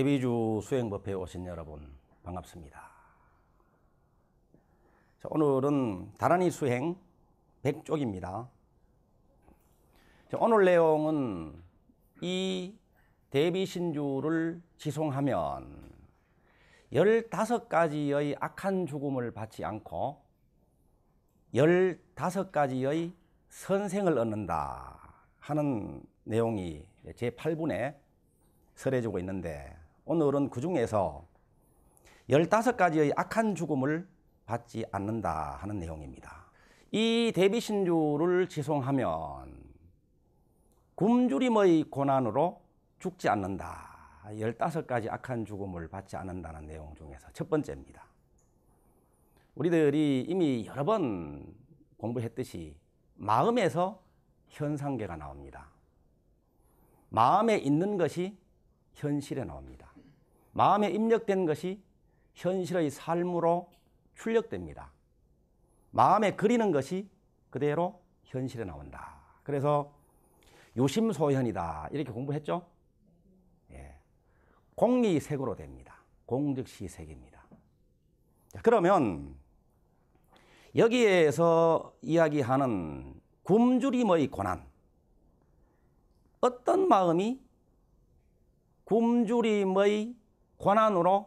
예비주 수행법회에 오신 여러분 반갑습니다. 자, 오늘은 다란이 수행 100쪽입니다. 자, 오늘 내용은 이 대비신주를 지송하면 15가지의 악한 죽음을 받지 않고 15가지의 선생을 얻는다 하는 내용이 제8분에 설해주고 있는데 오늘은 그 중에서 15가지의 악한 죽음을 받지 않는다 하는 내용입니다. 이 대비신주를 지송하면 굶주림의 고난으로 죽지 않는다. 15가지 악한 죽음을 받지 않는다는 내용 중에서 첫 번째입니다. 우리들이 이미 여러 번 공부했듯이 마음에서 현상계가 나옵니다. 마음에 있는 것이 현실에 나옵니다. 마음에 입력된 것이 현실의 삶으로 출력됩니다. 마음에 그리는 것이 그대로 현실에 나온다. 그래서 요심소현이다 이렇게 공부했죠? 예. 공리색으로 됩니다. 공즉시색입니다. 자, 그러면 여기에서 이야기하는 굶주림의 고난. 어떤 마음이 굶주림의 권한으로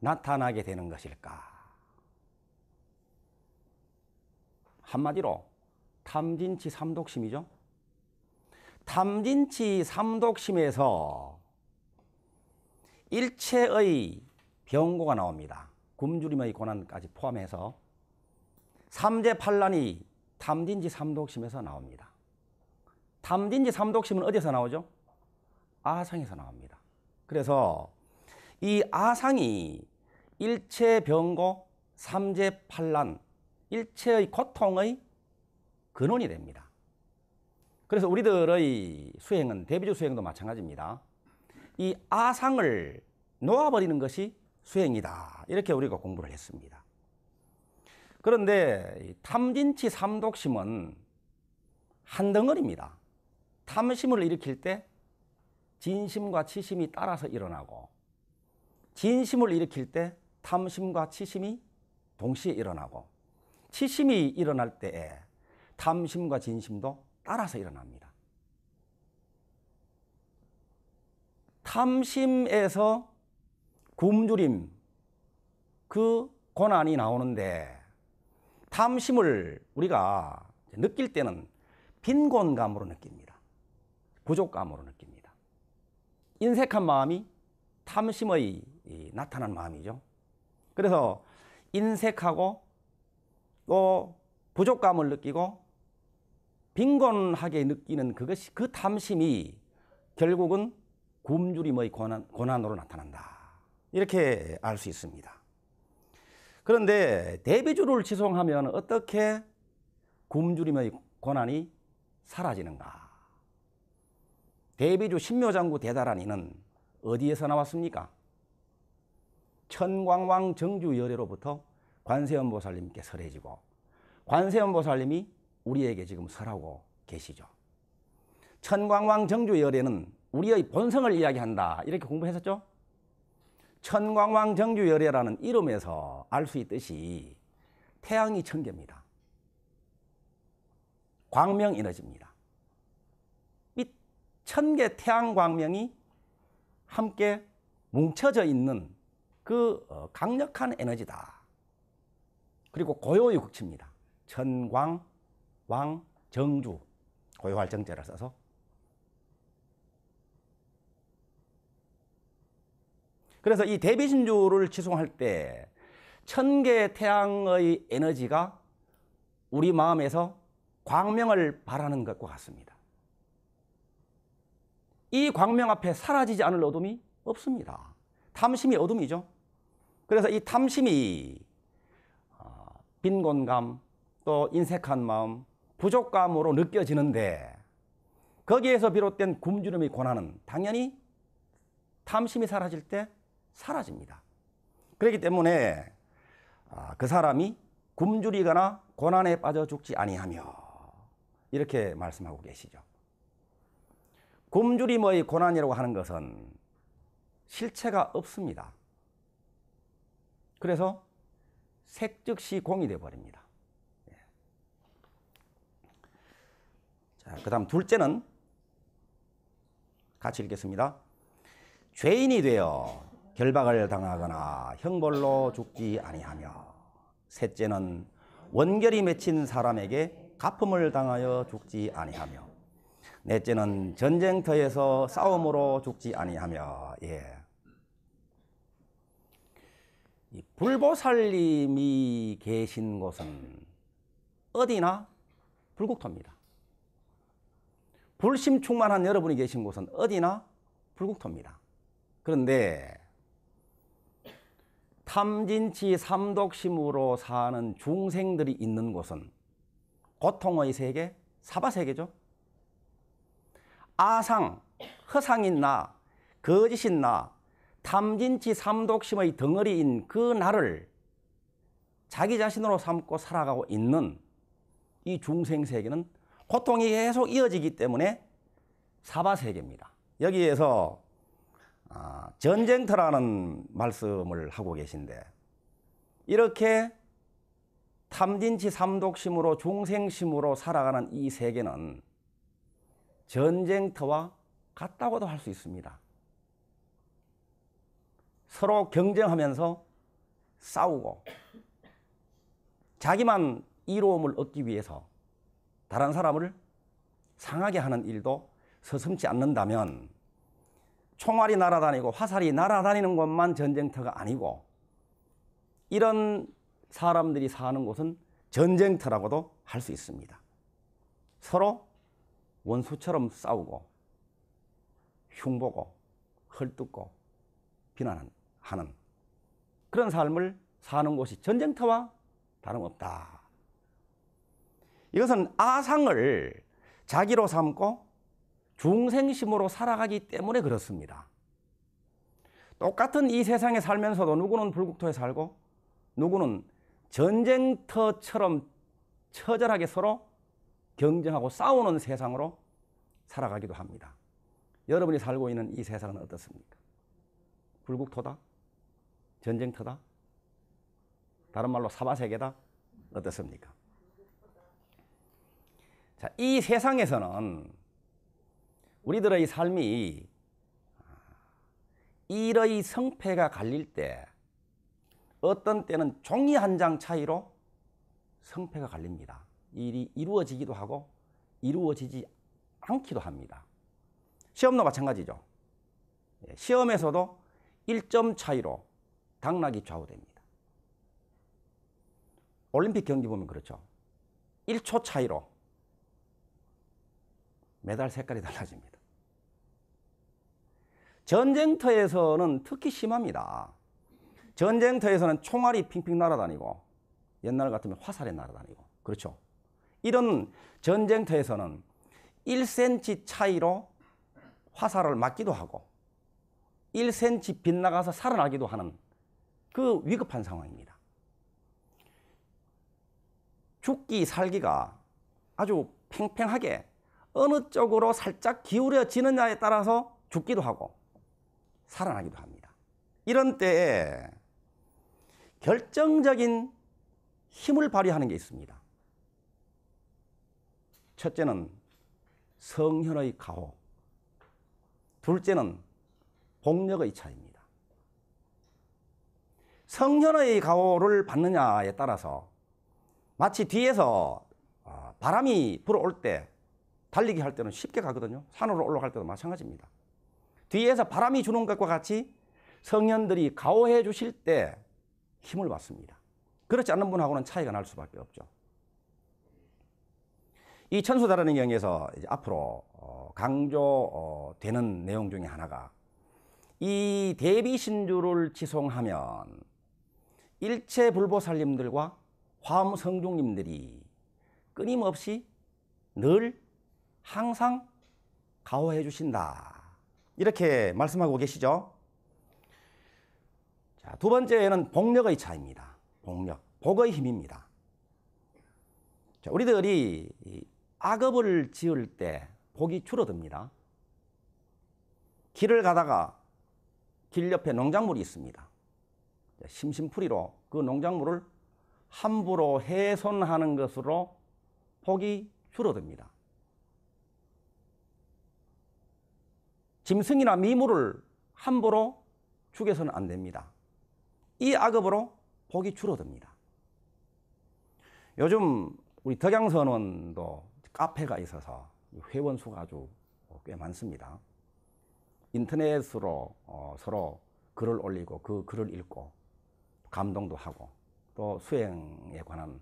나타나게 되는 것일까? 한마디로 탐진치 삼독심이죠. 탐진치 삼독심에서 일체의 병고가 나옵니다. 굶주림의 고난까지 포함해서 삼재팔란이 탐진지 삼독심에서 나옵니다. 탐진지 삼독심은 어디서 나오죠? 아상에서 나옵니다. 그래서 이 아상이 일체 병고, 삼재 판란, 일체의 고통의 근원이 됩니다. 그래서 우리들의 수행은 대비주 수행도 마찬가지입니다. 이 아상을 놓아버리는 것이 수행이다. 이렇게 우리가 공부를 했습니다. 그런데 탐진치 삼독심은 한 덩어리입니다. 탐심을 일으킬 때 진심과 치심이 따라서 일어나고 진심을 일으킬 때 탐심과 치심이 동시에 일어나고 치심이 일어날 때에 탐심과 진심도 따라서 일어납니다. 탐심에서 굶주림 그 고난이 나오는데 탐심을 우리가 느낄 때는 빈곤감으로 느낍니다. 부족감으로 느낍니다. 인색한 마음이 탐심의 이 나타난 마음이죠. 그래서 인색하고 또 부족감을 느끼고 빈곤하게 느끼는 그것이 그 탐심이 결국은 굶주림의 고난, 고난으로 나타난다. 이렇게 알 수 있습니다. 그런데 대비주를 지송하면 어떻게 굶주림의 고난이 사라지는가? 대비주 신묘장구 대다란이는 어디에서 나왔습니까? 천광왕 정주여래로부터 관세음보살님께 설해지고 관세음보살님이 우리에게 지금 설하고 계시죠. 천광왕 정주여래는 우리의 본성을 이야기한다 이렇게 공부했었죠. 천광왕 정주여래라는 이름에서 알 수 있듯이 태양이 천개입니다. 광명 에너지입니다. 천개 태양 광명이 함께 뭉쳐져 있는 그 어, 강력한 에너지다. 그리고 고요의 국치입니다. 천광, 왕, 정주. 고요할 정제를 써서. 그래서 이 대비신주를 치송할 때천개 태양의 에너지가 우리 마음에서 광명을 바라는 것과 같습니다. 이 광명 앞에 사라지지 않을 어둠이 없습니다. 탐심이 어둠이죠. 그래서 이 탐심이 어, 빈곤감 또 인색한 마음 부족감으로 느껴지는데 거기에서 비롯된 굶주림의 고난은 당연히 탐심이 사라질 때 사라집니다. 그렇기 때문에 아, 그 사람이 굶주리거나 고난에 빠져 죽지 아니하며 이렇게 말씀하고 계시죠. 굶주림의 고난이라고 하는 것은 실체가 없습니다. 그래서 색 즉시 공이 되어버립니다. 예. 자, 그 다음 둘째는 같이 읽겠습니다. 죄인이 되어 결박을 당하거나 형벌로 죽지 아니하며 셋째는 원결이 맺힌 사람에게 가품을 당하여 죽지 아니하며 넷째는 전쟁터에서 싸움으로 죽지 아니하며 예. 불보살님이 계신 곳은 어디나 불국토입니다. 불심 충만한 여러분이 계신 곳은 어디나 불국토입니다. 그런데 탐진치 삼독심으로 사는 중생들이 있는 곳은 고통의 세계, 사바세계죠. 아상, 허상인 나, 거짓인 나, 탐진치 삼독심의 덩어리인 그 나를 자기 자신으로 삼고 살아가고 있는 이 중생 세계는 고통이 계속 이어지기 때문에 사바 세계입니다. 여기에서 아, 전쟁터라는 말씀을 하고 계신데 이렇게 탐진치 삼독심으로 중생심으로 살아가는 이 세계는 전쟁터와 같다고도 할 수 있습니다. 서로 경쟁하면서 싸우고 자기만 이로움을 얻기 위해서 다른 사람을 상하게 하는 일도 서슴지 않는다면 총알이 날아다니고 화살이 날아다니는 것만 전쟁터가 아니고 이런 사람들이 사는 곳은 전쟁터라고도 할 수 있습니다. 서로 원수처럼 싸우고 흉보고 헐뜯고 비난한다. 하는 그런 삶을 사는 곳이 전쟁터와 다름없다. 이것은 아상을 자기로 삼고 중생심으로 살아가기 때문에 그렇습니다. 똑같은 이 세상에 살면서도 누구는 불국토에 살고 누구는 전쟁터처럼 처절하게 서로 경쟁하고 싸우는 세상으로 살아가기도 합니다. 여러분이 살고 있는 이 세상은 어떻습니까? 불국토다? 전쟁터다? 다른 말로 사바세계다? 어떻습니까? 자, 이 세상에서는 우리들의 삶이 아, 일의 성패가 갈릴 때 어떤 때는 종이 한 장 차이로 성패가 갈립니다. 일이 이루어지기도 하고 이루어지지 않기도 합니다. 시험도 마찬가지죠. 예, 시험에서도 1점 차이로 당락이 좌우됩니다. 올림픽 경기 보면 그렇죠. 1초 차이로 메달 색깔이 달라집니다. 전쟁터에서는 특히 심합니다. 전쟁터에서는 총알이 핑핑 날아다니고 옛날 같으면 화살이 날아다니고 그렇죠. 이런 전쟁터에서는 1cm 차이로 화살을 맞기도 하고 1cm 빗나가서 살아나기도 하는 그 위급한 상황입니다. 죽기 살기가 아주 팽팽하게 어느 쪽으로 살짝 기울여지느냐에 따라서 죽기도 하고 살아나기도 합니다. 이런 때에 결정적인 힘을 발휘하는 게 있습니다. 첫째는 성현의 가호, 둘째는 복력의 차입니다. 성현의 가호를 받느냐에 따라서 마치 뒤에서 아, 바람이 불어올 때 달리기 할 때는 쉽게 가거든요. 산으로 올라갈 때도 마찬가지입니다. 뒤에서 바람이 주는 것과 같이 성현들이 가호해 주실 때 힘을 받습니다. 그렇지 않는 분하고는 차이가 날 수밖에 없죠. 이 천수다라는 경에서 앞으로 어, 강조되는 어, 내용 중에 하나가 이 대비신주를 지송하면 일체 불보살님들과 화엄성종님들이 끊임없이 늘 항상 가호해 주신다. 이렇게 말씀하고 계시죠. 자, 두 번째는 복력의 차입니다. 복력, 복의 힘입니다. 자, 우리들이 악업을 지을 때 복이 줄어듭니다. 길을 가다가 길 옆에 농작물이 있습니다. 심심풀이로 그 농작물을 함부로 훼손하는 것으로 폭이 줄어듭니다. 짐승이나 미물을 함부로 죽여서는 안 됩니다. 이 악업으로 폭이 줄어듭니다. 요즘 우리 덕양선원도 카페가 있어서 회원 수가 아주 꽤 많습니다. 인터넷으로 어, 서로 글을 올리고 그 글을 읽고 감동도 하고 또 수행에 관한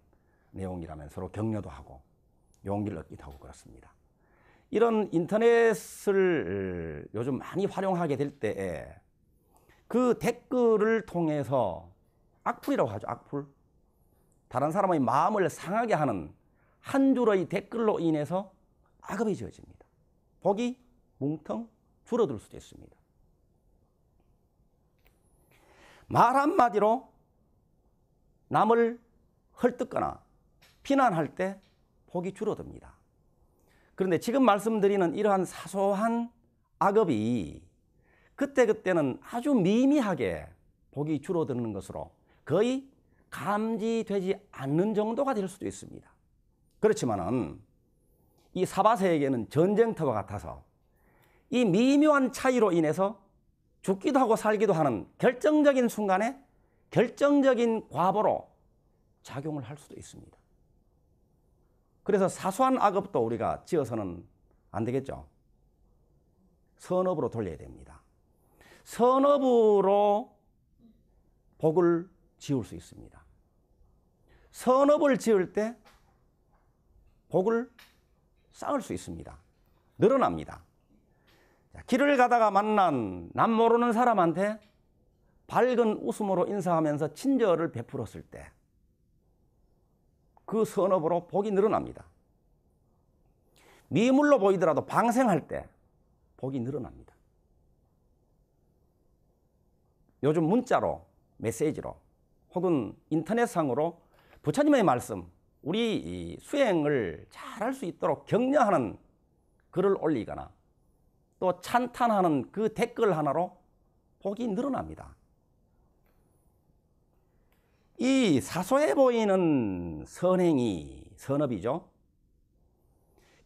내용이라면 서로 격려도 하고 용기를 얻기도 하고 그렇습니다. 이런 인터넷을 요즘 많이 활용하게 될 때에 그 댓글을 통해서 악플이라고 하죠. 악플. 다른 사람의 마음을 상하게 하는 한 줄의 댓글로 인해서 악업이 지어집니다. 복이 뭉텅 줄어들 수도 있습니다. 말 한마디로 남을 헐뜯거나 비난할 때복이 줄어듭니다. 그런데 지금 말씀드리는 이러한 사소한 악업이 그때그때는 아주 미미하게 복이 줄어드는 것으로 거의 감지되지 않는 정도가 될 수도 있습니다. 그렇지만은 이 사바세에게는 전쟁터와 같아서 이 미묘한 차이로 인해서 죽기도 하고 살기도 하는 결정적인 순간에 결정적인 과보로 작용을 할 수도 있습니다. 그래서 사소한 악업도 우리가 지어서는 안 되겠죠. 선업으로 돌려야 됩니다. 선업으로 복을 지울수 있습니다. 선업을 지을 때 복을 쌓을 수 있습니다. 늘어납니다. 길을 가다가 만난 남 모르는 사람한테 밝은 웃음으로 인사하면서 친절을 베풀었을 때 그 선업으로 복이 늘어납니다. 미물로 보이더라도 방생할 때 복이 늘어납니다. 요즘 문자로 메시지로 혹은 인터넷상으로 부처님의 말씀 우리 수행을 잘할수 있도록 격려하는 글을 올리거나 또 찬탄하는 그 댓글 하나로 복이 늘어납니다. 이 사소해 보이는 선행이 선업이죠.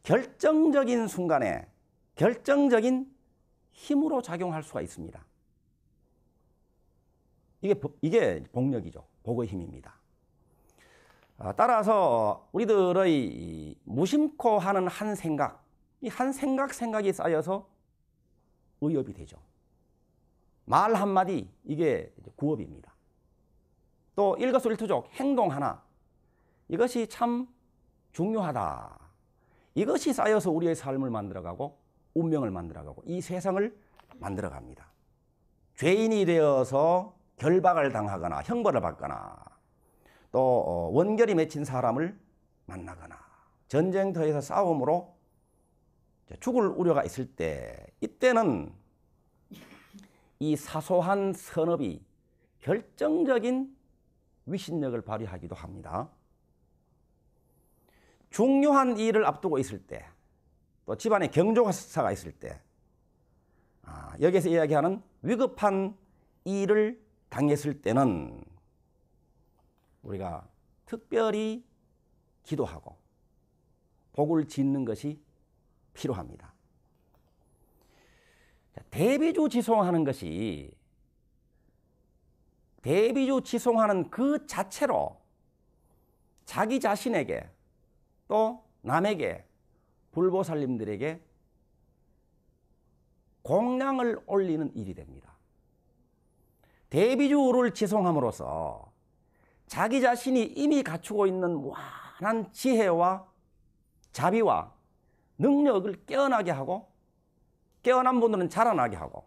결정적인 순간에 결정적인 힘으로 작용할 수가 있습니다. 이게, 이게 복력이죠. 복의 힘입니다. 아, 따라서 우리들의 무심코 하는 한 생각, 이 한 생각 생각이 쌓여서 의협이 되죠. 말 한마디, 이게 구업입니다. 또 일거수일투족, 행동 하나. 이것이 참 중요하다. 이것이 쌓여서 우리의 삶을 만들어가고 운명을 만들어가고 이 세상을 만들어갑니다. 죄인이 되어서 결박을 당하거나 형벌을 받거나 또 어, 원결이 맺힌 사람을 만나거나 전쟁터에서 싸움으로 죽을 우려가 있을 때 이때는 이 사소한 선업이 결정적인 위신력을 발휘하기도 합니다. 중요한 일을 앞두고 있을 때, 또 집안에 경조사가 있을 때, 아, 여기서 이야기하는 위급한 일을 당했을 때는 우리가 특별히 기도하고 복을 짓는 것이 필요합니다. 대비주 지송하는 것이 대비조 지송하는 그 자체로 자기 자신에게 또 남에게 불보살님들에게 공양을 올리는 일이 됩니다. 대비주를 지송함으로써 자기 자신이 이미 갖추고 있는 무한한 지혜와 자비와 능력을 깨어나게 하고 깨어난 분들은 자라나게 하고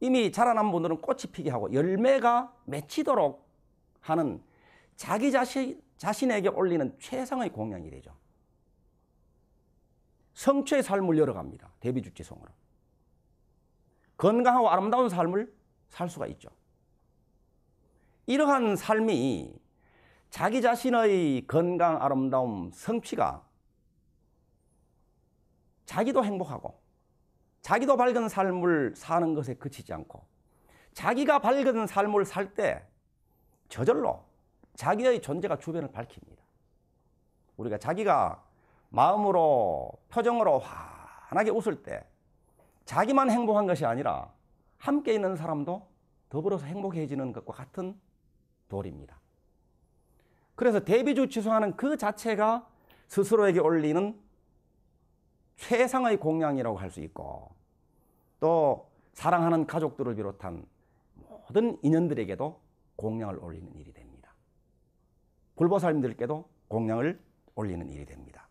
이미 자라난 분들은 꽃이 피게 하고 열매가 맺히도록 하는 자기 자신, 자신에게 올리는 최상의 공양이 되죠. 성취의 삶을 열어갑니다. 대비주지성으로. 건강하고 아름다운 삶을 살 수가 있죠. 이러한 삶이 자기 자신의 건강, 아름다움, 성취가 자기도 행복하고 자기도 밝은 삶을 사는 것에 그치지 않고 자기가 밝은 삶을 살 때 저절로 자기의 존재가 주변을 밝힙니다. 우리가 자기가 마음으로 표정으로 환하게 웃을 때 자기만 행복한 것이 아니라 함께 있는 사람도 더불어서 행복해지는 것과 같은 도리입니다. 그래서 대비주 취소하는 그 자체가 스스로에게 올리는 최상의 공양이라고 할 수 있고 또 사랑하는 가족들을 비롯한 모든 인연들에게도 공양을 올리는 일이 됩니다. 불보살님들께도 공양을 올리는 일이 됩니다.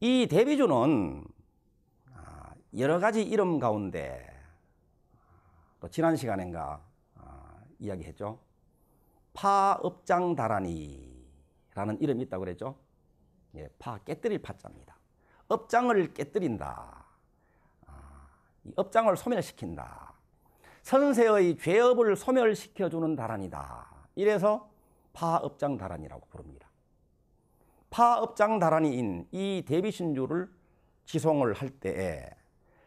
이 대비주는 아, 여러 가지 이름 가운데 또 지난 시간인가 아, 이야기했죠. 파업장다라니라는 이름이 있다고 그랬죠. 예, 파 깨뜨릴 파자입니다. 업장을 깨뜨린다. 아, 이 업장을 소멸시킨다. 선세의 죄업을 소멸시켜주는 다란이다. 이래서 파업장 다란이라고 부릅니다. 파업장 다란이인 이 대비신주를 지송을 할 때에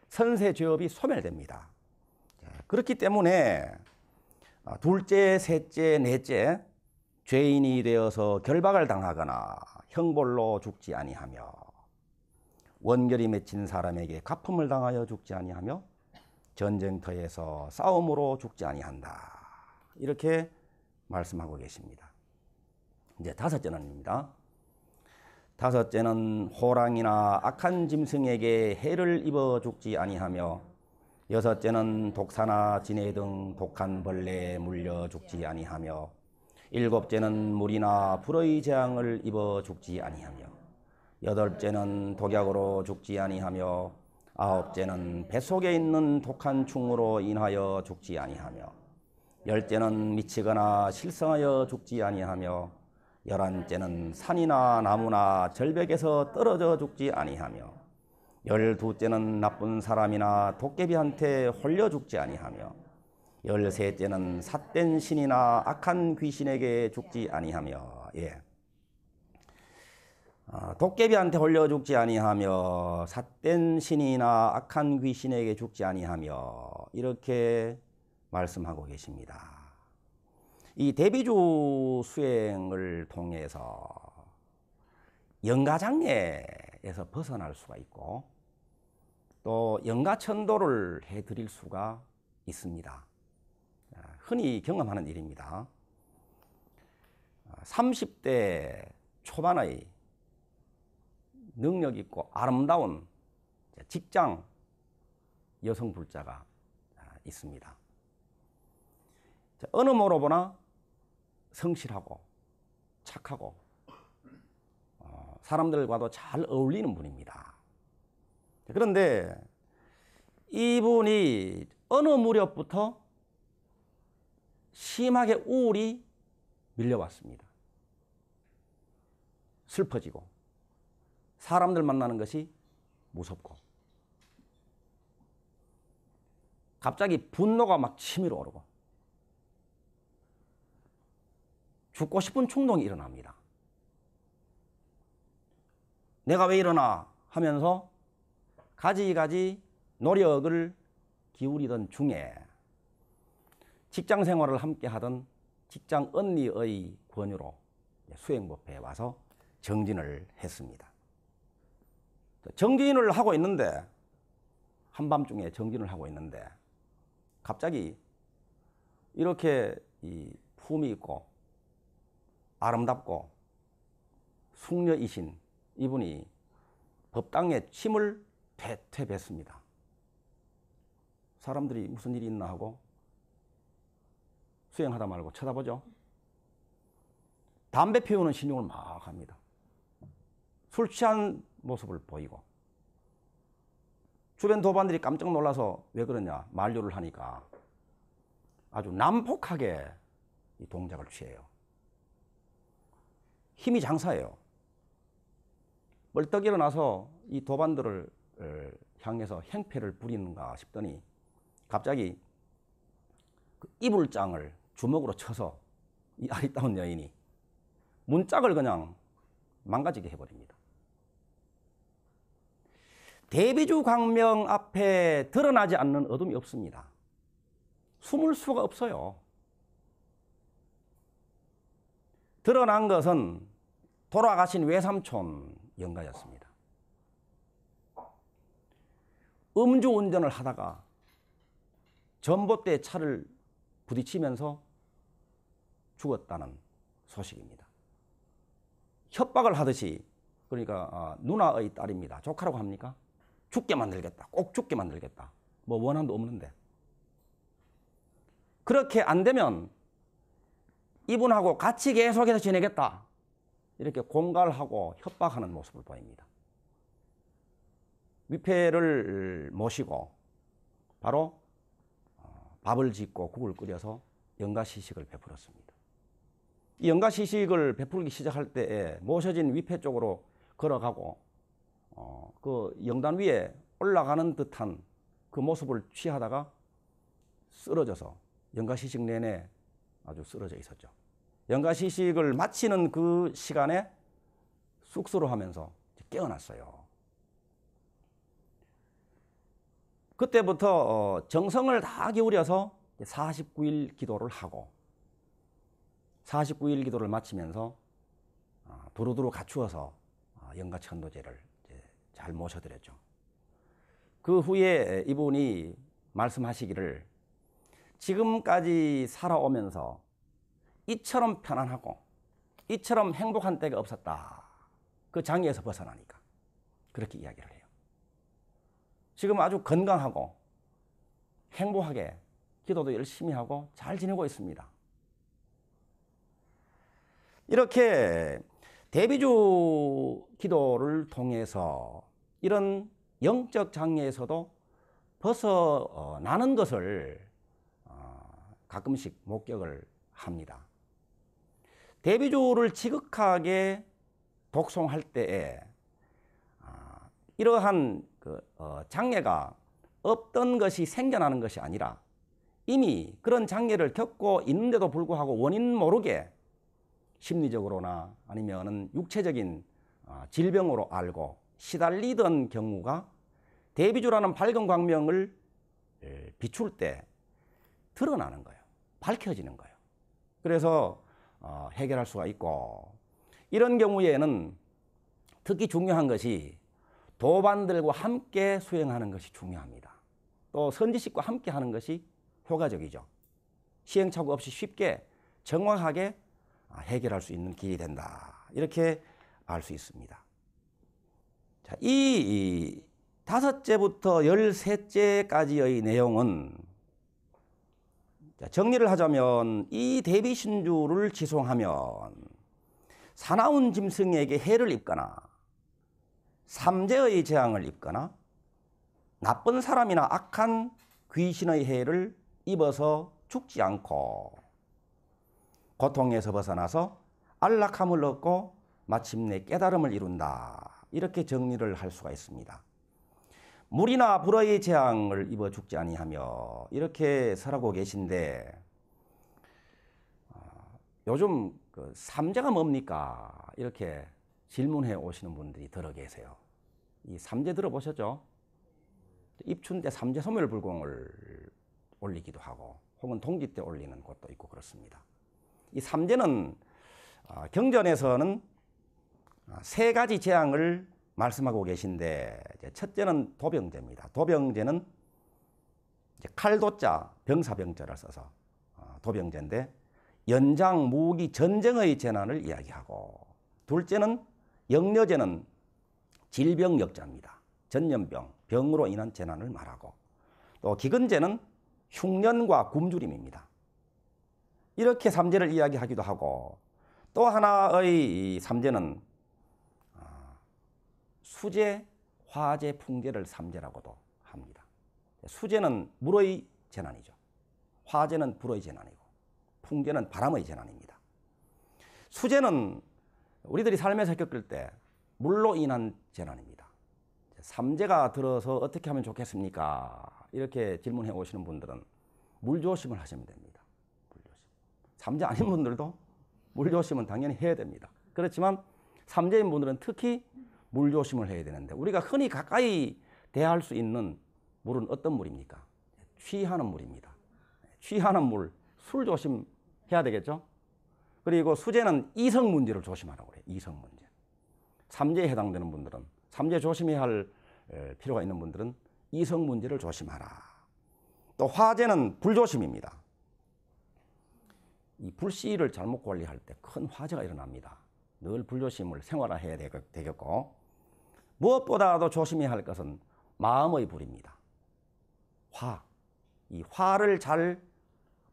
선세 죄업이 소멸됩니다. 그렇기 때문에 아, 둘째, 셋째, 넷째 죄인이 되어서 결박을 당하거나 형벌로 죽지 아니하며 원결이 맺힌 사람에게 가품을 당하여 죽지 아니하며 전쟁터에서 싸움으로 죽지 아니한다. 이렇게 말씀하고 계십니다. 이제 다섯째는입니다. 다섯째는 호랑이나 악한 짐승에게 해를 입어 죽지 아니하며 여섯째는 독사나 지네 등 독한 벌레에 물려 죽지 아니하며 일곱째는 물이나 불의 재앙을 입어 죽지 아니하며 여덟째는 독약으로 죽지 아니하며 아홉째는 뱃속에 있는 독한 충으로 인하여 죽지 아니하며 열째는 미치거나 실성하여 죽지 아니하며 열한째는 산이나 나무나 절벽에서 떨어져 죽지 아니하며 열두째는 나쁜 사람이나 도깨비한테 홀려 죽지 아니하며 열세째는 삿된 신이나 악한 귀신에게 죽지 아니하며 예. 아, 도깨비한테 홀려 죽지 아니하며 삿된 신이나 악한 귀신에게 죽지 아니하며 이렇게 말씀하고 계십니다. 이 대비주 수행을 통해서 영가장애에서 벗어날 수가 있고 또 영가천도를 해드릴 수가 있습니다. 흔히 경험하는 일입니다. 30대 아, 초반의 능력 있고 아름다운 직장 여성 불자가 아, 있습니다. 어느 모로 보나 성실하고 착하고 어, 사람들과도 잘 어울리는 분입니다. 그런데 이분이 어느 무렵부터 심하게 우울이 밀려왔습니다. 슬퍼지고 사람들 만나는 것이 무섭고 갑자기 분노가 막 치밀어 오르고 죽고 싶은 충동이 일어납니다. 내가 왜 이러나 하면서 가지가지 노력을 기울이던 중에 직장 생활을 함께 하던 직장 언니의 권유로 수행법회에 와서 정진을 했습니다. 정진을 하고 있는데 한밤중에 정진을 하고 있는데 갑자기 이렇게 이 품이 있고 아름답고 숙녀이신 이분이 법당에 침을 퇴퇴 뱉습니다. 사람들이 무슨 일이 있나 하고 수행하다 말고 쳐다보죠. 담배 피우는 신용을 막 합니다. 술 취한 모습을 보이고 주변 도반들이 깜짝 놀라서 왜 그러냐 만료를 하니까 아주 난폭하게 이 동작을 취해요. 힘이 장사예요. 멀떡 일어나서 이 도반들을 향해서 행패를 부리는가 싶더니 갑자기 그 이불장을 주먹으로 쳐서 이 아리따운 여인이 문짝을 그냥 망가지게 해버립니다. 대비주 광명 앞에 드러나지 않는 어둠이 없습니다. 숨을 수가 없어요. 드러난 것은 돌아가신 외삼촌 영가였습니다. 음주운전을 하다가 전봇대 차를 부딪히면서 죽었다는 소식입니다. 협박을 하듯이 그러니까 어, 누나의 딸입니다. 조카라고 합니까? 죽게 만들겠다. 꼭 죽게 만들겠다. 뭐 원한도 없는데. 그렇게 안 되면 이분하고 같이 계속해서 지내겠다. 이렇게 공갈하고 협박하는 모습을 보입니다. 위패를 모시고 바로 어, 밥을 짓고 국을 끓여서 영가시식을 베풀었습니다. 영가 시식을 베풀기 시작할 때에 모셔진 위패 쪽으로 걸어가고 어, 그 영단 위에 올라가는 듯한 그 모습을 취하다가 쓰러져서 영가 시식 내내 아주 쓰러져 있었죠. 영가 시식을 마치는 그 시간에 쑥스러 하면서 깨어났어요. 그때부터 어, 정성을 다 기울여서 49일 기도를 하고 49일 기도를 마치면서 아, 두루두루 갖추어서 아, 영가 천도제를 잘 모셔드렸죠. 그 후에 이분이 말씀하시기를 지금까지 살아오면서 이처럼 편안하고 이처럼 행복한 때가 없었다. 그 장애에서 벗어나니까. 그렇게 이야기를 해요. 지금 아주 건강하고 행복하게 기도도 열심히 하고 잘 지내고 있습니다. 이렇게 대비주 기도를 통해서 이런 영적 장애에서도 벗어나는 어, 것을 어, 가끔씩 목격을 합니다. 대비주를 지극하게 독송할 때에 아, 이러한 그, 어, 장애가 없던 것이 생겨나는 것이 아니라 이미 그런 장애를 겪고 있는데도 불구하고 원인 모르게 심리적으로나 아니면은 육체적인 아, 질병으로 알고 시달리던 경우가 대비주라는 밝은 광명을 예, 비출 때 드러나는 거예요. 밝혀지는 거예요. 그래서 어, 해결할 수가 있고 이런 경우에는 특히 중요한 것이 도반들과 함께 수행하는 것이 중요합니다. 또 선지식과 함께 하는 것이 효과적이죠. 시행착오 없이 쉽게 정확하게 아, 해결할 수 있는 길이 된다. 이렇게 알 수 있습니다. 자, 이, 다섯째부터 열셋째까지의 내용은 자, 정리를 하자면 이 대비신주를 지송하면 사나운 짐승에게 해를 입거나 삼재의 재앙을 입거나 나쁜 사람이나 악한 귀신의 해를 입어서 죽지 않고 고통에서 벗어나서 안락함을 얻고 마침내 깨달음을 이룬다. 이렇게 정리를 할 수가 있습니다. 물이나 불의 재앙을 입어 죽지 아니하며 이렇게 설하고 계신데 어, 요즘 그 삼재가 뭡니까? 이렇게 질문해 오시는 분들이 들어 계세요. 이 삼재 들어보셨죠? 입춘 때 삼재 소멸불공을 올리기도 하고 혹은 동지 때 올리는 것도 있고 그렇습니다. 이 3제는 아, 경전에서는 아, 세 가지 재앙을 말씀하고 계신데 첫째는 도병제입니다. 도병제는 칼도자 병사병자를 써서 아, 도병제인데 연장 무기 전쟁의 재난을 이야기하고 둘째는 영려제는 질병 역자입니다. 전염병 병으로 인한 재난을 말하고 또 기근제는 흉년과 굶주림입니다. 이렇게 삼재를 이야기하기도 하고 또 하나의 삼재는 아, 수재, 화재, 풍재를 삼재라고도 합니다. 수재는 물의 재난이죠. 화재는 불의 재난이고 풍재는 바람의 재난입니다. 수재는 우리들이 삶에서 겪을 때 물로 인한 재난입니다. 삼재가 들어서 어떻게 하면 좋겠습니까? 이렇게 질문해 오시는 분들은 물 조심을 하시면 됩니다. 삼재 아닌 분들도 물조심은 당연히 해야 됩니다. 그렇지만 삼재인 분들은 특히 물조심을 해야 되는데 우리가 흔히 가까이 대할 수 있는 물은 어떤 물입니까? 취하는 물입니다. 취하는 물, 술 조심해야 되겠죠? 그리고 수재는 이성 문제를 조심하라고 그래요. 이성 문제. 삼재에 해당되는 분들은 삼재 조심해야 할 필요가 있는 분들은 이성 문제를 조심하라. 또 화재는 불조심입니다. 이 불씨를 잘못 관리할 때 큰 화재가 일어납니다. 늘 불조심을 생활화해야 되겠고 무엇보다도 조심해야 할 것은 마음의 불입니다. 화. 이 화를 잘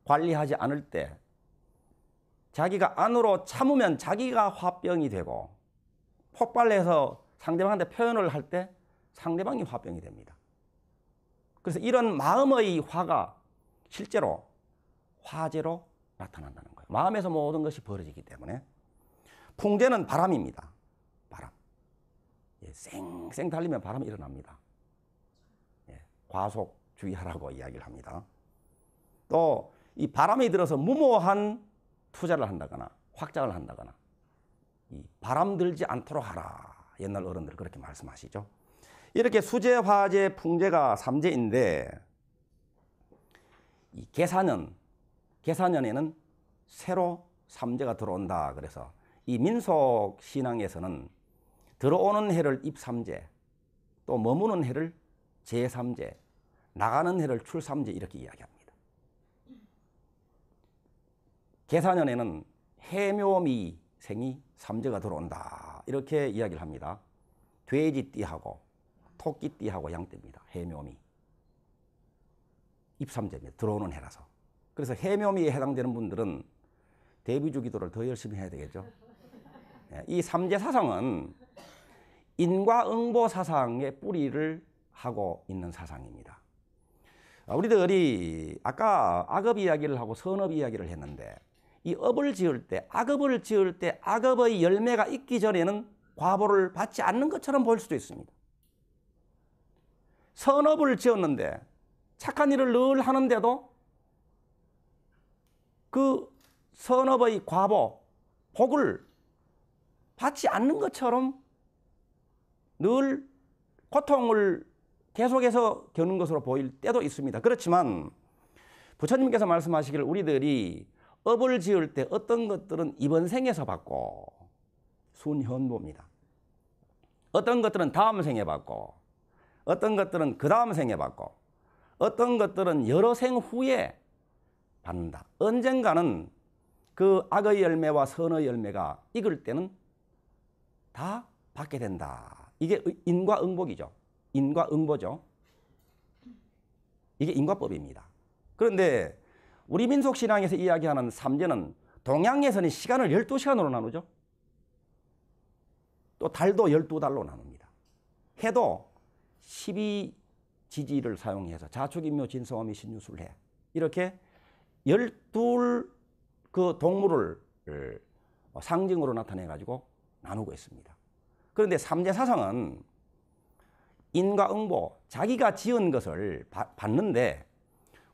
관리하지 않을 때 자기가 안으로 참으면 자기가 화병이 되고 폭발해서 상대방한테 표현을 할 때 상대방이 화병이 됩니다. 그래서 이런 마음의 화가 실제로 화재로 나타난다는 거예요. 마음에서 모든 것이 벌어지기 때문에 풍제는 바람입니다. 바람. 예, 쌩쌩 달리면 바람이 일어납니다. 예, 과속 주의하라고 이야기를 합니다. 또 이 바람이 들어서 무모한 투자를 한다거나 확장을 한다거나 이 바람 들지 않도록 하라. 옛날 어른들 그렇게 말씀하시죠. 이렇게 수재, 화재, 풍재가 삼재인데 이 계산은 계산년에는 새로 삼재가 들어온다. 그래서 이 민속 신앙에서는 들어오는 해를 입삼재, 또 머무는 해를 제삼재, 나가는 해를 출삼재 이렇게 이야기합니다. 계산년에는 해묘미 생이 삼재가 들어온다. 이렇게 이야기를 합니다. 돼지띠하고 토끼띠하고 양띠입니다. 해묘미. 입삼재입니다. 들어오는 해라서. 그래서 해묘미에 해당되는 분들은 대비주 기도를 더 열심히 해야 되겠죠. 예, 이 삼재 사상은 인과응보 사상의 뿌리를 하고 있는 사상입니다. 아, 우리들이 아까 악업 이야기를 하고 선업 이야기를 했는데 이 업을 지을 때 악업을 지을 때 악업의 열매가 있기 전에는 과보를 받지 않는 것처럼 보일 수도 있습니다. 선업을 지었는데 착한 일을 늘 하는데도 그 선업의 과보, 복을 받지 않는 것처럼 늘 고통을 계속해서 겨는 것으로 보일 때도 있습니다. 그렇지만 부처님께서 말씀하시기를 우리들이 업을 지을 때 어떤 것들은 이번 생에서 받고 순현보입니다. 어떤 것들은 다음 생에 받고 어떤 것들은 그 다음 생에 받고 어떤 것들은 여러 생 후에 받는다. 언젠가는 그 악의 열매와 선의 열매가 익을 때는 다 받게 된다. 이게 인과응복이죠. 인과응보죠. 이게 인과법입니다. 그런데 우리 민속 신앙에서 이야기하는 삼재는 동양에서는 시간을 12시간으로 나누죠. 또 달도 12달로 나눕니다. 해도 12지지를 사용해서 자축인묘 진성함이 신유술해. 이렇게 열둘 그 동물을 예, 상징으로 나타내 가지고 나누고 있습니다. 그런데 삼재 사상은 인과 응보 자기가 지은 것을 받는데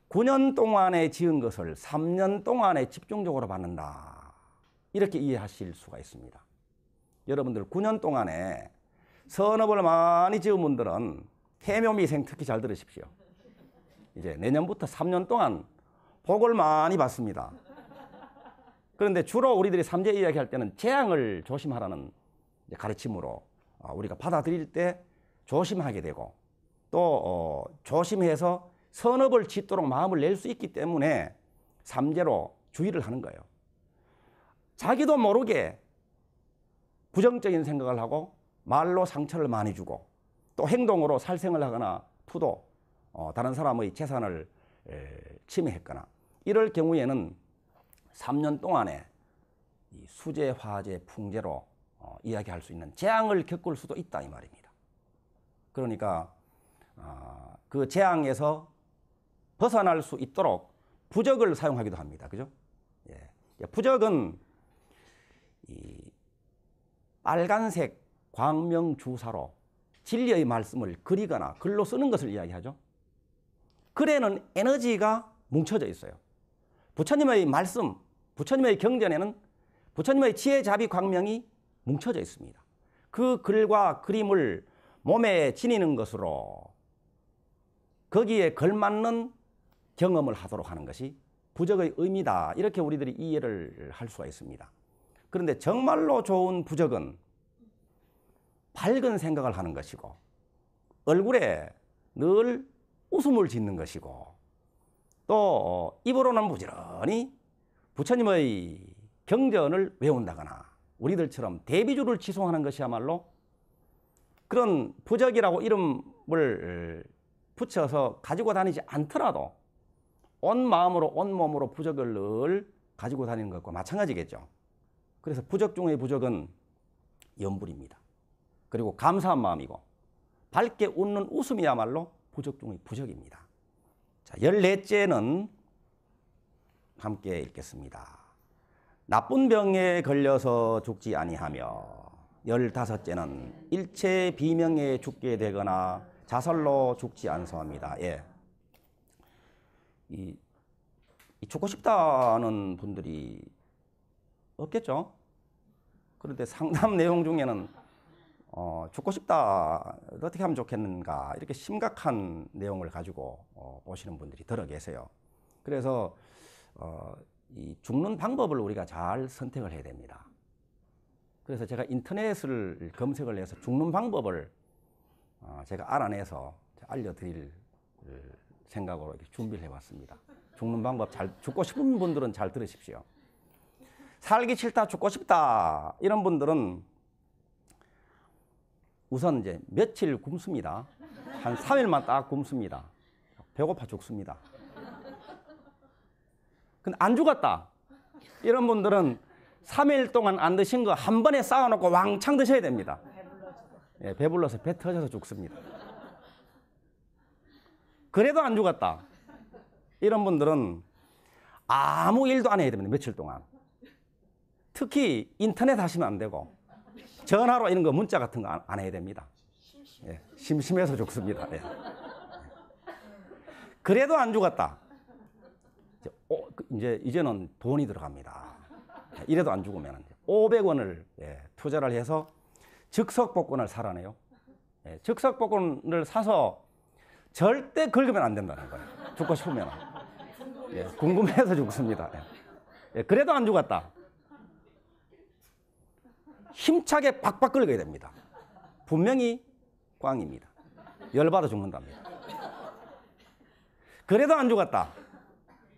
9년 동안에 지은 것을 3년 동안에 집중적으로 받는다. 이렇게 이해하실 수가 있습니다. 여러분들 9년 동안에 선업을 많이 지은 분들은 해묘미생 특히 잘 들으십시오. 이제 내년부터 3년 동안 복을 많이 받습니다. 그런데 주로 우리들이 삼재 이야기할 때는 재앙을 조심하라는 가르침으로 아, 우리가 받아들일 때 조심하게 되고 또 어, 조심해서 선업을 짓도록 마음을 낼 수 있기 때문에 삼재로 주의를 하는 거예요. 자기도 모르게 부정적인 생각을 하고 말로 상처를 많이 주고 또 행동으로 살생을 하거나 투도 어, 다른 사람의 재산을 침해했거나 이럴 경우에는 3년 동안에 수재, 화재, 풍재로 어, 이야기할 수 있는 재앙을 겪을 수도 있다 이 말입니다. 그러니까 어, 그 재앙에서 벗어날 수 있도록 부적을 사용하기도 합니다. 그죠? 예. 예 부적은 빨간색 광명 주사로 진리의 말씀을 그리거나 글로 쓰는 것을 이야기하죠. 글에는 에너지가 뭉쳐져 있어요. 부처님의 말씀, 부처님의 경전에는 부처님의 지혜, 자비, 광명이 뭉쳐져 있습니다. 그 글과 그림을 몸에 지니는 것으로 거기에 걸맞는 경험을 하도록 하는 것이 부적의 의미다. 이렇게 우리들이 이해를 할 수가 있습니다. 그런데 정말로 좋은 부적은 밝은 생각을 하는 것이고 얼굴에 늘 웃음을 짓는 것이고 또 어, 입으로는 부지런히 부처님의 경전을 외운다거나 우리들처럼 대비주를 지송하는 것이야말로 그런 부적이라고 이름을 붙여서 가지고 다니지 않더라도 온 마음으로 온 몸으로 부적을 늘 가지고 다니는 것과 마찬가지겠죠. 그래서 부적 중의 부적은 연불입니다. 그리고 감사한 마음이고 밝게 웃는 웃음이야말로 부적 중의 부적입니다. 자, 14째는 함께 읽겠습니다. 나쁜 병에 걸려서 죽지 아니하며 열다째는 일체 비명에 죽게 되거나 자살로 죽지 않소합니다. 예. 이, 이 죽고 싶다는 분들이 없겠죠? 그런데 상담 내용 중에는 어, 죽고 싶다, 어떻게 하면 좋겠는가, 이렇게 심각한 내용을 가지고 어, 보시는 분들이 들어 계세요. 그래서 어, 이 죽는 방법을 우리가 잘 선택을 해야 됩니다. 그래서 제가 인터넷을 검색을 해서 죽는 방법을 어, 제가 알아내서 알려드릴 생각으로 준비를 해봤습니다. 죽는 방법 잘, 죽고 싶은 분들은 잘 들으십시오. 살기 싫다, 죽고 싶다, 이런 분들은 우선 이제 며칠 굶습니다. 한 3일만 딱 굶습니다. 배고파 죽습니다. 근데 안 죽었다. 이런 분들은 3일 동안 안 드신 거 한 번에 쌓아놓고 왕창 드셔야 됩니다. 예, 배불러서 배 터져서 죽습니다. 그래도 안 죽었다. 이런 분들은 아무 일도 안 해야 됩니다. 며칠 동안. 특히 인터넷 하시면 안 되고 전화로 이런 거 문자 같은 거 안, 해야 됩니다. 예, 심심해서 죽습니다. 예. 그래도 안 죽었다. 이제, 오, 어, 그 이제 이제는 돈이 들어갑니다. 이래도 안 죽으면 500원을 예, 투자를 해서 즉석복권을 사라네요. 예, 즉석복권을 사서 절대 긁으면 안 된다는 거예요. 죽고 싶으면. 예, 궁금해서 죽습니다. 예, 예 그래도 안 죽었다. 힘차게 박박 긁어야 됩니다. 분명히 꽝입니다. 열받아 죽는답니다. 그래도 안 죽었다.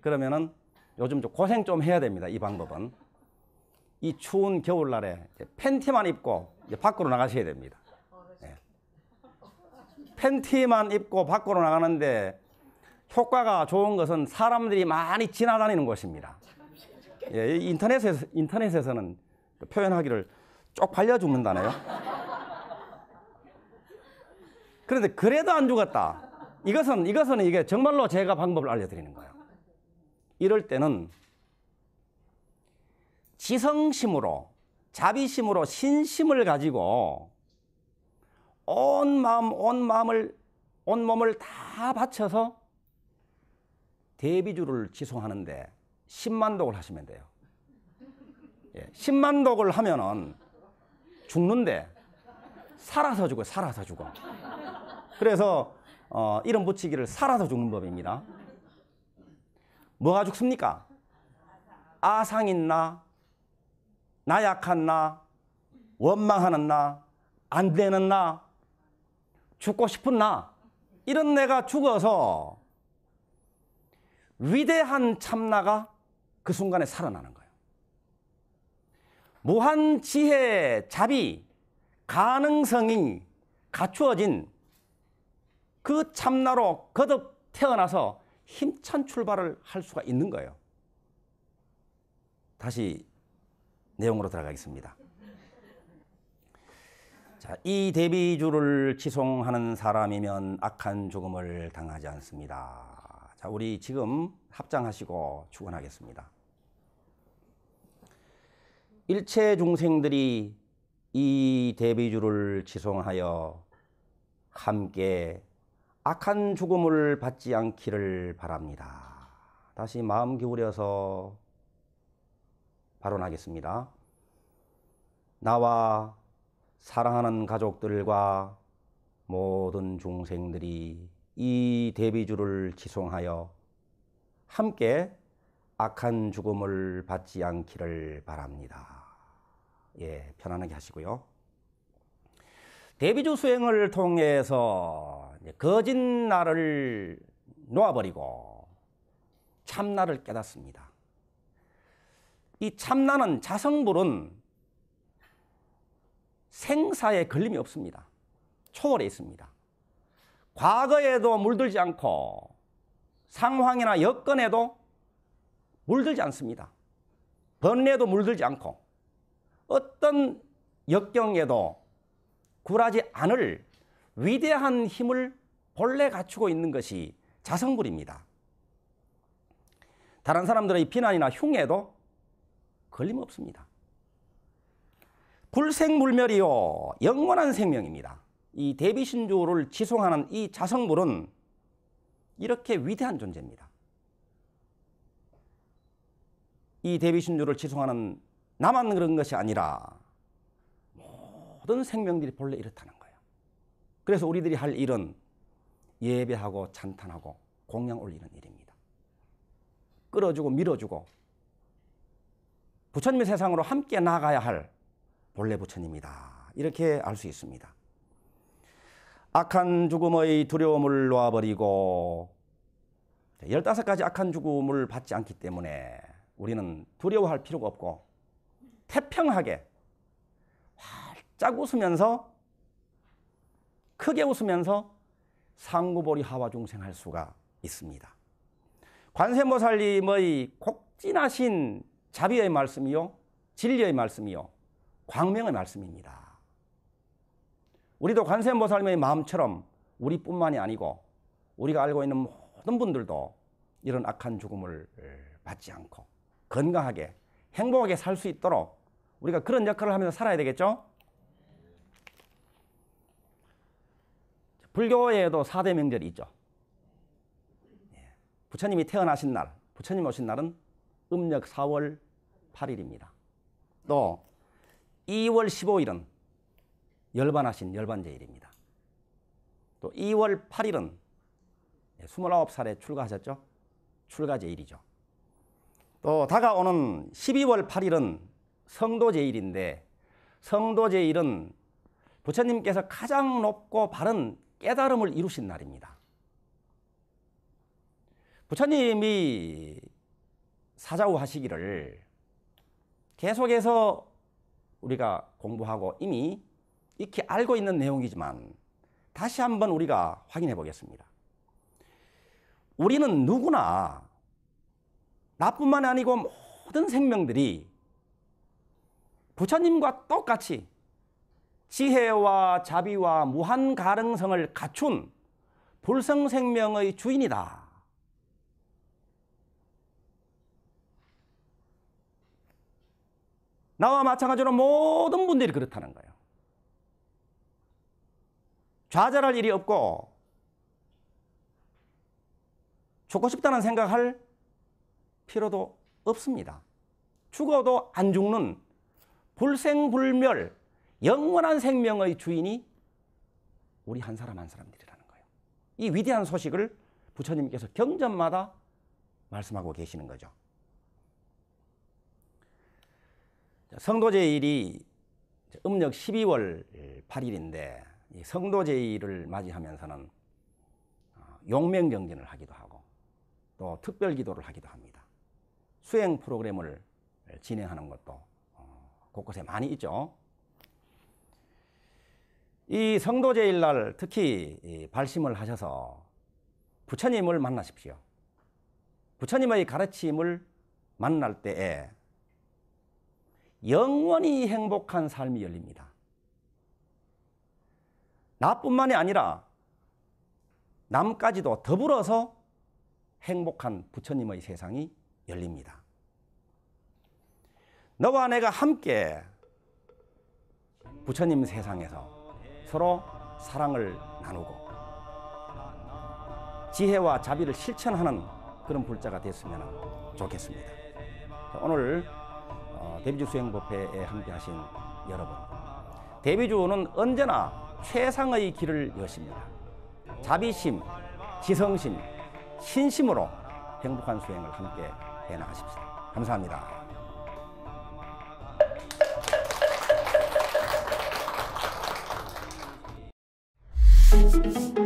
그러면은 요즘 좀 고생 좀 해야 됩니다. 이 방법은. 이 추운 겨울날에 팬티만 입고 밖으로 나가셔야 됩니다. 네. 팬티만 입고 밖으로 나가는데 효과가 좋은 것은 사람들이 많이 지나다니는 것입니다. 예, 인터넷에서, 인터넷에서는 표현하기를 쪽팔려 죽는다네요. 그런데 그래도 안 죽었다. 이것은, 이것은 이게 정말로 제가 방법을 알려드리는 거예요. 이럴 때는 지성심으로, 자비심으로, 신심을 가지고 온 마음, 온 마음을, 온 몸을 다 바쳐서 대비주를 지송하는데 10만 독을 하시면 돼요. 예, 10만 독을 하면은 죽는데 살아서 죽어 살아서 죽어. 그래서 어, 이름 붙이기를 살아서 죽는 법입니다. 뭐가 죽습니까? 아상인 나, 나약한 나, 원망하는 나, 안 되는 나, 죽고 싶은 나, 이런 내가 죽어서 위대한 참나가 그 순간에 살아나는 거예요. 무한 지혜, 자비, 가능성이 갖추어진 그 참나로 거듭 태어나서 힘찬 출발을 할 수가 있는 거예요. 다시 내용으로 들어가겠습니다. 자, 이 대비주를 치송하는 사람이면 악한 죽음을 당하지 않습니다. 자, 우리 지금 합장하시고 축원하겠습니다. 일체 중생들이 이 대비주를 지송하여 함께 악한 죽음을 받지 않기를 바랍니다. 다시 마음 기울여서 발언하겠습니다. 나와 사랑하는 가족들과 모든 중생들이 이 대비주를 지송하여 함께 악한 죽음을 받지 않기를 바랍니다. 예, 편안하게 하시고요. 대비주 수행을 통해서 거짓나를 놓아버리고 참나를 깨닫습니다. 이 참나는 자성불은 생사에 걸림이 없습니다. 초월에 있습니다. 과거에도 물들지 않고 상황이나 여건에도 물들지 않습니다. 번뇌도 물들지 않고 어떤 역경에도 굴하지 않을 위대한 힘을 본래 갖추고 있는 것이 자성불입니다. 다른 사람들의 비난이나 흉에도 걸림없습니다. 불생불멸이요 영원한 생명입니다. 이 대비신조를 지송하는 이 자성불은 이렇게 위대한 존재입니다. 이 대비신조를 지송하는 나만 그런 것이 아니라 모든 생명들이 본래 이렇다는 거예요. 그래서 우리들이 할 일은 예배하고 찬탄하고 공양 올리는 일입니다. 끌어주고 밀어주고 부처님의 세상으로 함께 나가야 할 본래 부처님이다. 이렇게 알 수 있습니다. 악한 죽음의 두려움을 놓아버리고 15가지 악한 죽음을 받지 않기 때문에 우리는 두려워할 필요가 없고 태평하게 활짝 웃으면서 크게 웃으면서 상구보리 하와중생할 수가 있습니다. 관세모살님의 곡진하신 자비의 말씀이요. 진리의 말씀이요. 광명의 말씀입니다. 우리도 관세음살님의 마음처럼 우리뿐만이 아니고 우리가 알고 있는 모든 분들도 이런 악한 죽음을 받지 않고 건강하게 행복하게 살 수 있도록 우리가 그런 역할을 하면서 살아야 되겠죠? 불교에도 4대 명절이 있죠. 예. 부처님이 태어나신 날, 부처님 오신 날은 음력 4월 8일입니다. 또 2월 15일은 열반하신 열반제일입니다. 또 2월 8일은 29살에 예, 출가하셨죠? 출가제일이죠. 또 다가오는 12월 8일은 성도제일인데 성도제일은 부처님께서 가장 높고 바른 깨달음을 이루신 날입니다. 부처님이 사자우 하시기를 계속해서 우리가 공부하고 이미 익히 알고 있는 내용이지만 다시 한번 우리가 확인해 보겠습니다. 우리는 누구나 나뿐만 아니고 모든 생명들이 부처님과 똑같이 지혜와 자비와 무한 가능성을 갖춘 불성생명의 주인이다. 나와 마찬가지로 모든 분들이 그렇다는 거예요. 좌절할 일이 없고 죽고 싶다는 생각할 필요도 없습니다. 죽어도 안 죽는 불생불멸 영원한 생명의 주인이 우리 한 사람 한 사람들이라는 거예요. 이 위대한 소식을 부처님께서 경전마다 말씀하고 계시는 거죠. 성도제일이 음력 12월 8일인데 성도제일을 맞이하면서는 아, 용맹정진을 하기도 하고 또 특별기도를 하기도 합니다. 수행 프로그램을 진행하는 것도 어, 곳곳에 많이 있죠. 이 성도제일날 특히 발심을 하셔서 부처님을 만나십시오. 부처님의 가르침을 만날 때에 영원히 행복한 삶이 열립니다. 나뿐만이 아니라 남까지도 더불어서 행복한 부처님의 세상이 열립니다. 너와 내가 함께 부처님 세상에서 서로 사랑을 나누고 지혜와 자비를 실천하는 그런 불자가 됐으면 좋겠습니다. 오늘 대비주 어, 수행법회에 함께하신 여러분, 대비주는 언제나 최상의 길을 여십니다. 자비심, 지성심, 신심으로 행복한 수행을 함께 해나가십시다. 감사합니다. Thank you.